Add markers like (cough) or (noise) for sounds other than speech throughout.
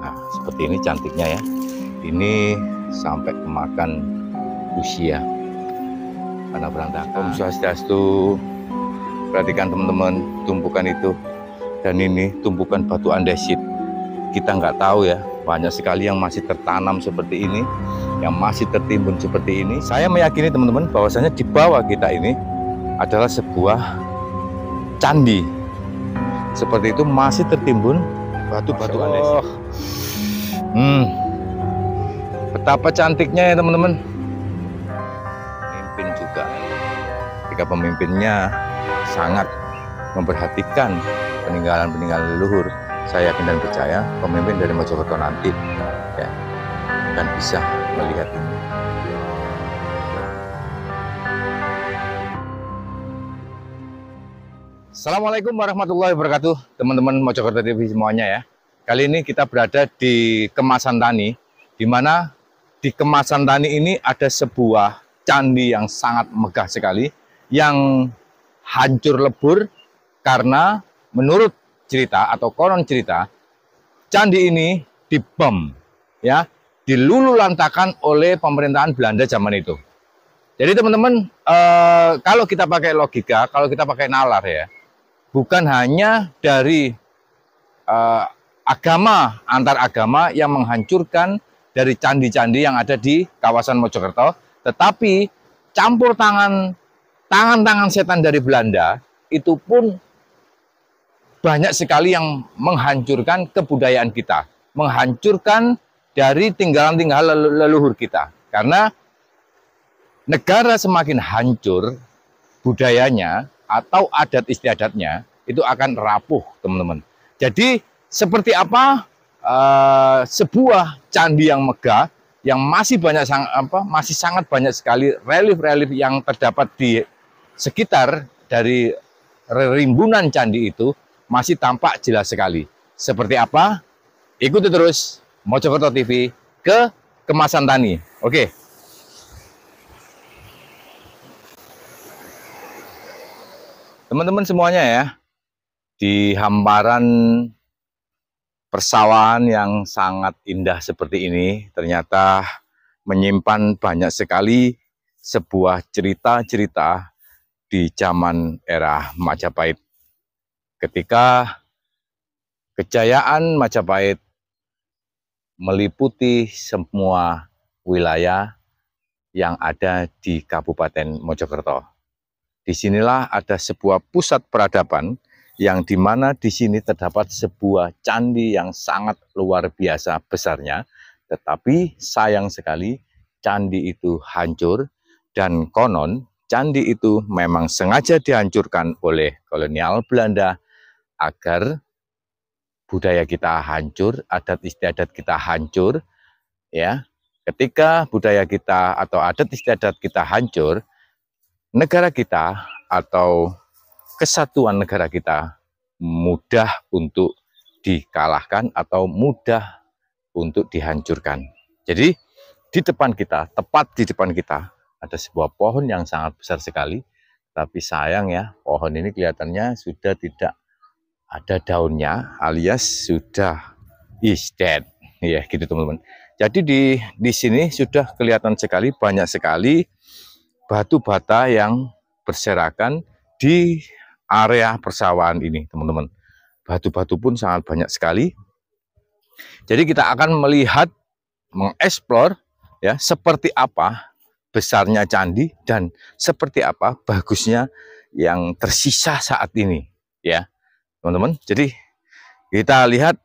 Nah, seperti ini cantiknya ya. Ini sampai kemakan usia. Karena berantakan. Nah. Om Swastiastu. Perhatikan teman-teman, tumpukan itu. Dan ini tumpukan batu andesit. Kita nggak tahu ya, banyak sekali yang masih tertanam seperti ini, yang masih tertimbun seperti ini. Saya meyakini teman-teman bahwasanya di bawah kita ini adalah sebuah candi. Seperti itu masih tertimbun Batu-batu oh, Hmm. Betapa cantiknya ya teman-teman. Pemimpin juga. Ketika pemimpinnya sangat memperhatikan peninggalan-peninggalan leluhur, saya yakin dan percaya pemimpin dari Mojokerto nanti ya, akan bisa melihat ini. Assalamualaikum warahmatullahi wabarakatuh teman-teman Mojokerto TV semuanya ya kali ini kita berada di kemasan tani di mana di kemasan tani ini ada sebuah candi yang sangat megah sekali yang hancur lebur karena menurut cerita atau konon cerita candi ini dibom ya dilululantakan oleh pemerintahan Belanda zaman itu. Jadi teman-teman, eh, kalau kita pakai logika, kalau kita pakai nalar ya, bukan hanya dari uh, agama antar agama yang menghancurkan dari candi-candi yang ada di kawasan Mojokerto, tetapi campur tangan tangan-tangan setan dari Belanda itu pun banyak sekali yang menghancurkan kebudayaan kita, menghancurkan dari tinggalan-tinggalan leluhur kita. Karena negara semakin hancur budayanya, atau adat istiadatnya itu akan rapuh, teman-teman. Jadi seperti apa uh, sebuah candi yang megah yang masih banyak sang, apa masih sangat banyak sekali relief-relief yang terdapat di sekitar dari rimbunan candi itu masih tampak jelas sekali. Seperti apa? Ikuti terus Mojokerto TV ke kemasan tani. Oke. Okay. teman-teman semuanya ya di hamparan persawahan yang sangat indah seperti ini ternyata menyimpan banyak sekali sebuah cerita-cerita di zaman era Majapahit ketika kejayaan Majapahit meliputi semua wilayah yang ada di Kabupaten Mojokerto. Disinilah ada sebuah pusat peradaban yang mana di sini terdapat sebuah candi yang sangat luar biasa besarnya. Tetapi sayang sekali candi itu hancur dan konon candi itu memang sengaja dihancurkan oleh kolonial Belanda agar budaya kita hancur, adat istiadat kita hancur, ya. Ketika budaya kita atau adat istiadat kita hancur, negara kita atau kesatuan negara kita mudah untuk dikalahkan atau mudah untuk dihancurkan. Jadi di depan kita, tepat di depan kita ada sebuah pohon yang sangat besar sekali, tapi sayang ya pohon ini kelihatannya sudah tidak ada daunnya alias sudah is dead. Ya gitu teman-teman. Jadi di di sini sudah kelihatan sekali banyak sekali batu bata yang berserakan di area persawahan ini, teman-teman. Batu-batu pun sangat banyak sekali. Jadi kita akan melihat, mengeksplor ya seperti apa besarnya candi dan seperti apa bagusnya yang tersisa saat ini, ya, teman-teman. Jadi kita lihat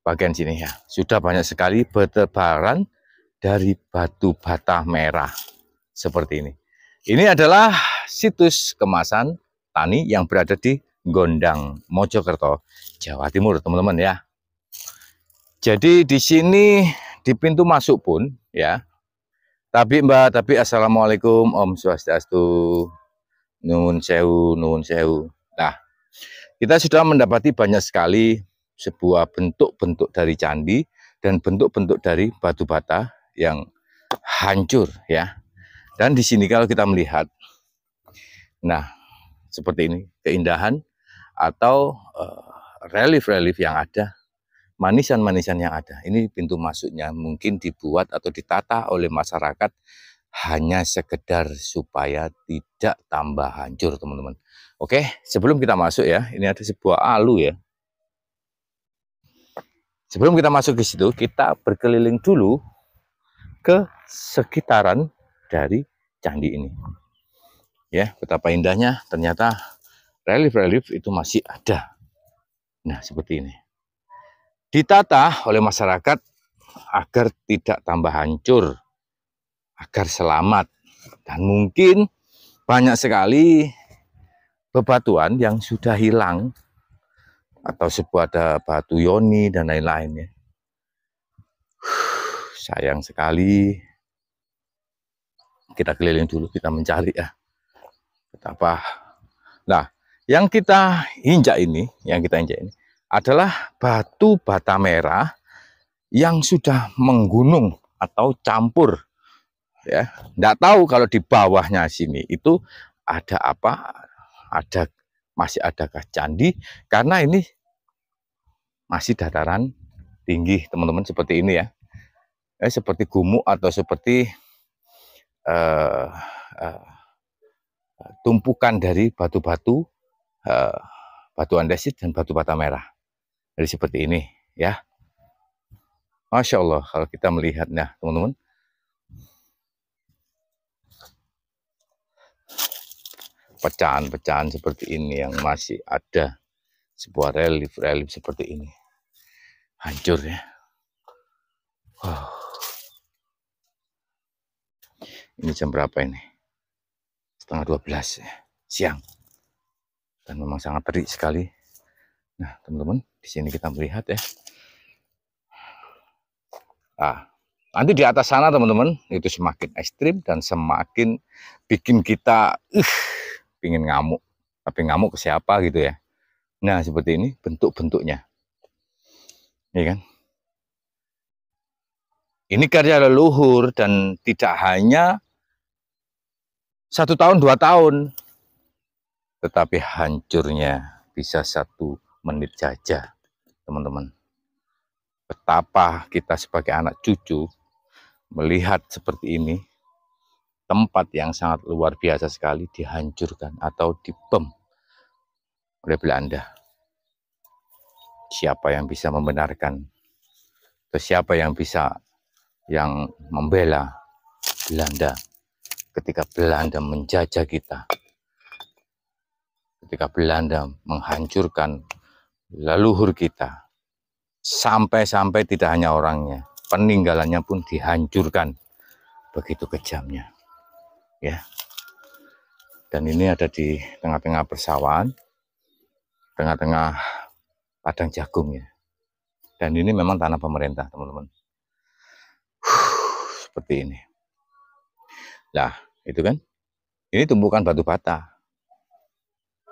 bagian sini ya. Sudah banyak sekali bertebaran dari batu bata merah seperti ini. Ini adalah situs kemasan tani yang berada di Gondang, Mojokerto, Jawa Timur, teman-teman ya. Jadi di sini di pintu masuk pun ya. Tapi Mbak, tapi Assalamualaikum Om Swastiastu. Nun sewu, nun sewu. Nah, kita sudah mendapati banyak sekali sebuah bentuk-bentuk dari candi dan bentuk-bentuk dari batu bata yang hancur ya dan di sini kalau kita melihat, nah seperti ini keindahan atau eh, relief-relief uh, yang ada, manisan-manisan yang ada. Ini pintu masuknya mungkin dibuat atau ditata oleh masyarakat hanya sekedar supaya tidak tambah hancur teman-teman. Oke, sebelum kita masuk ya, ini ada sebuah alu ya. Sebelum kita masuk ke situ, kita berkeliling dulu ke sekitaran dari candi ini. Ya, betapa indahnya ternyata relief-relief itu masih ada. Nah, seperti ini. Ditata oleh masyarakat agar tidak tambah hancur, agar selamat. Dan mungkin banyak sekali bebatuan yang sudah hilang atau sebuah ada batu yoni dan lain-lainnya. Sayang sekali kita keliling dulu kita mencari ya betapa nah yang kita injak ini yang kita injak ini adalah batu bata merah yang sudah menggunung atau campur ya tidak tahu kalau di bawahnya sini itu ada apa ada masih ada adakah candi karena ini masih dataran tinggi teman-teman seperti ini ya eh, seperti gumuk atau seperti uh, uh, tumpukan dari batu-batu uh, batu andesit dan batu bata merah. Jadi seperti ini ya. Masya Allah kalau kita melihatnya teman-teman. Pecahan-pecahan seperti ini yang masih ada sebuah relief-relief seperti ini. Hancur ya. Wow ini jam berapa ini setengah 12 ya, siang dan memang sangat terik sekali nah teman-teman di sini kita melihat ya ah nanti di atas sana teman-teman itu semakin ekstrim dan semakin bikin kita uh, pingin ngamuk tapi ngamuk ke siapa gitu ya nah seperti ini bentuk-bentuknya Ini iya kan ini karya leluhur dan tidak hanya satu tahun dua tahun tetapi hancurnya bisa satu menit saja teman-teman betapa kita sebagai anak cucu melihat seperti ini tempat yang sangat luar biasa sekali dihancurkan atau dibom oleh Belanda siapa yang bisa membenarkan atau siapa yang bisa yang membela Belanda ketika Belanda menjajah kita, ketika Belanda menghancurkan leluhur kita, sampai-sampai tidak hanya orangnya, peninggalannya pun dihancurkan, begitu kejamnya, ya. Dan ini ada di tengah-tengah persawahan, tengah-tengah padang jagung ya. Dan ini memang tanah pemerintah, teman-teman. Seperti ini. Nah, itu kan? Ini tumbukan batu bata.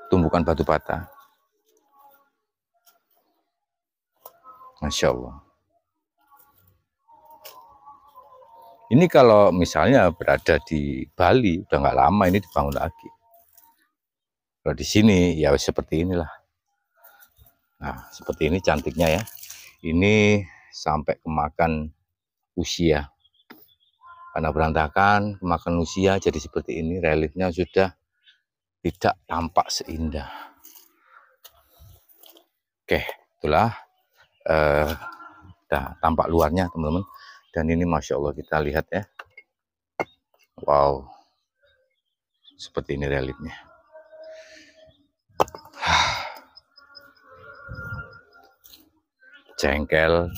tumbukan batu bata. Masya Allah. Ini kalau misalnya berada di Bali, udah nggak lama ini dibangun lagi. Kalau di sini ya seperti inilah. Nah, seperti ini cantiknya ya. Ini sampai kemakan usia karena berantakan makan usia jadi seperti ini relitnya sudah tidak tampak seindah oke itulah eh, dah tampak luarnya teman-teman dan ini Masya Allah kita lihat ya Wow seperti ini relitnya (sighs) jengkel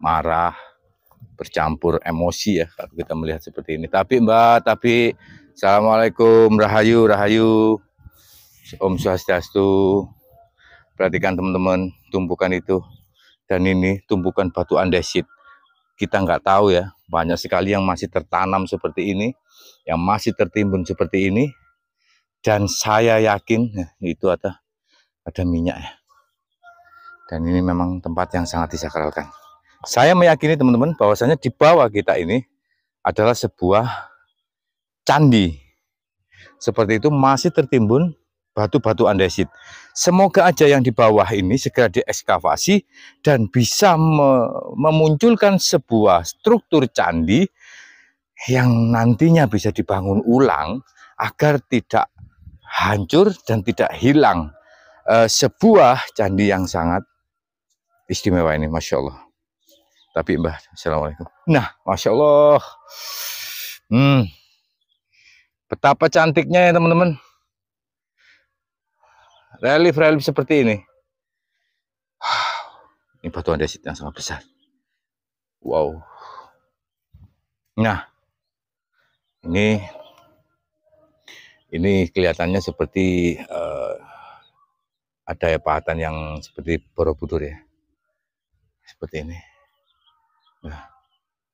marah bercampur emosi ya kalau kita melihat seperti ini. Tapi Mbak, tapi Assalamualaikum, Rahayu, Rahayu, Om Swastiastu. Perhatikan teman-teman tumpukan itu dan ini tumpukan batu andesit. Kita nggak tahu ya, banyak sekali yang masih tertanam seperti ini, yang masih tertimbun seperti ini. Dan saya yakin ya, itu ada ada minyak ya. Dan ini memang tempat yang sangat disakralkan. Saya meyakini teman-teman bahwasanya di bawah kita ini adalah sebuah candi. Seperti itu masih tertimbun batu-batu andesit. Semoga aja yang di bawah ini segera diekskavasi dan bisa me memunculkan sebuah struktur candi yang nantinya bisa dibangun ulang agar tidak hancur dan tidak hilang e, sebuah candi yang sangat istimewa ini, Masya Allah. Tapi Mbah, Assalamualaikum. Nah, Masya Allah. Hmm. Betapa cantiknya ya teman-teman. Relief-relief seperti ini. Ini batu desit yang sangat besar. Wow. Nah, ini ini kelihatannya seperti uh, ada ya pahatan yang seperti Borobudur ya. Seperti ini. Nah,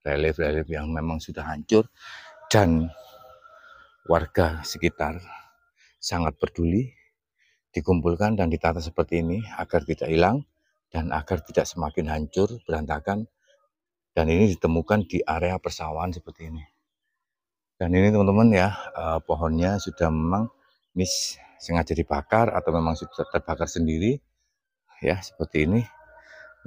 relief-relief yang memang sudah hancur dan warga sekitar sangat peduli dikumpulkan dan ditata seperti ini agar tidak hilang dan agar tidak semakin hancur berantakan dan ini ditemukan di area persawahan seperti ini dan ini teman-teman ya eh, pohonnya sudah memang ini sengaja dibakar atau memang sudah terbakar sendiri ya seperti ini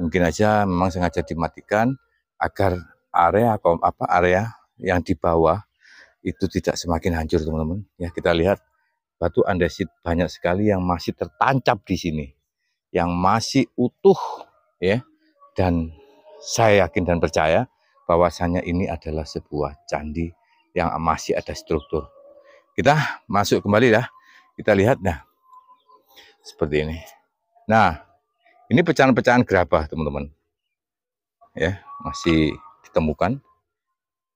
mungkin aja memang sengaja dimatikan agar area apa area yang di bawah itu tidak semakin hancur teman-teman. Ya kita lihat batu andesit banyak sekali yang masih tertancap di sini, yang masih utuh ya. Dan saya yakin dan percaya bahwasannya ini adalah sebuah candi yang masih ada struktur. Kita masuk kembali ya. Kita lihat nah. Seperti ini. Nah, ini pecahan-pecahan gerabah, teman-teman ya masih ditemukan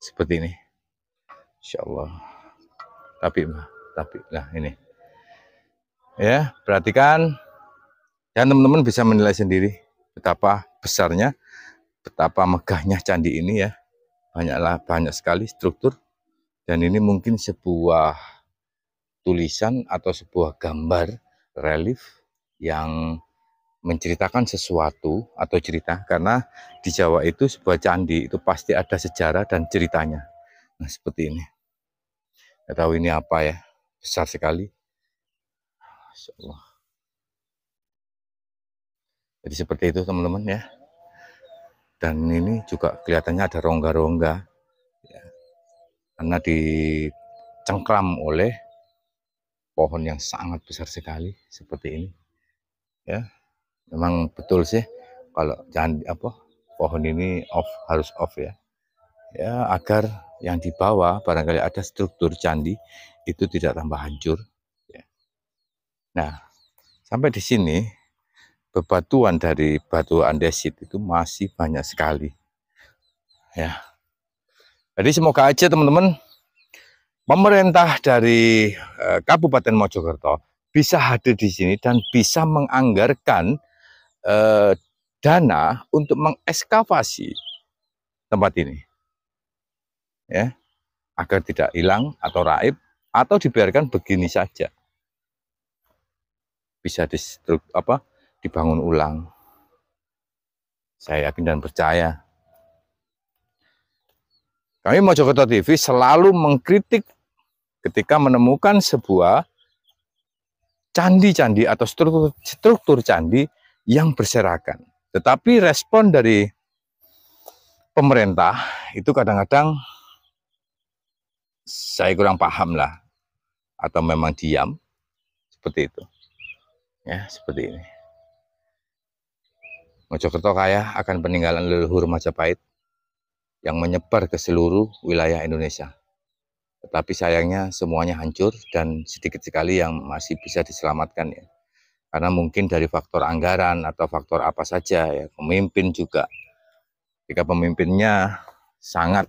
seperti ini Insya Allah tapi tapi nah ini ya perhatikan dan teman-teman bisa menilai sendiri betapa besarnya betapa megahnya candi ini ya banyaklah banyak sekali struktur dan ini mungkin sebuah tulisan atau sebuah gambar relief yang menceritakan sesuatu atau cerita karena di Jawa itu sebuah candi itu pasti ada sejarah dan ceritanya. Nah, seperti ini. Tidak tahu ini apa ya. Besar sekali. Allah. Jadi seperti itu teman-teman ya. Dan ini juga kelihatannya ada rongga-rongga. Ya. Karena dicengkram oleh pohon yang sangat besar sekali seperti ini. Ya, memang betul sih kalau jangan apa pohon ini off harus off ya ya agar yang di bawah barangkali ada struktur candi itu tidak tambah hancur ya. nah sampai di sini bebatuan dari batu andesit itu masih banyak sekali ya jadi semoga aja teman-teman pemerintah dari eh, Kabupaten Mojokerto bisa hadir di sini dan bisa menganggarkan eh, dana untuk mengekskavasi tempat ini. Ya, agar tidak hilang atau raib atau dibiarkan begini saja. Bisa di apa dibangun ulang. Saya yakin dan percaya. Kami Mojokerto TV selalu mengkritik ketika menemukan sebuah candi-candi atau struktur, struktur candi yang berserakan. Tetapi respon dari pemerintah itu kadang-kadang saya kurang paham lah atau memang diam seperti itu ya seperti ini Mojokerto kaya akan peninggalan leluhur Majapahit yang menyebar ke seluruh wilayah Indonesia tetapi sayangnya semuanya hancur dan sedikit sekali yang masih bisa diselamatkan ya karena mungkin dari faktor anggaran atau faktor apa saja ya pemimpin juga jika pemimpinnya sangat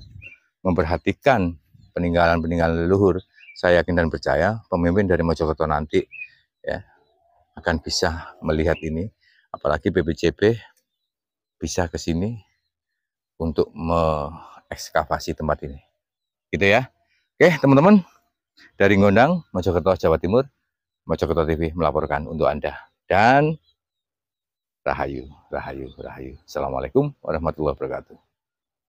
memperhatikan peninggalan-peninggalan leluhur saya yakin dan percaya pemimpin dari Mojokerto nanti ya akan bisa melihat ini apalagi BPJP bisa ke sini untuk mengekskavasi tempat ini gitu ya oke teman-teman dari Ngondang Mojokerto Jawa Timur Mojokerto TV melaporkan untuk Anda. Dan Rahayu, Rahayu, Rahayu. Assalamualaikum warahmatullahi wabarakatuh.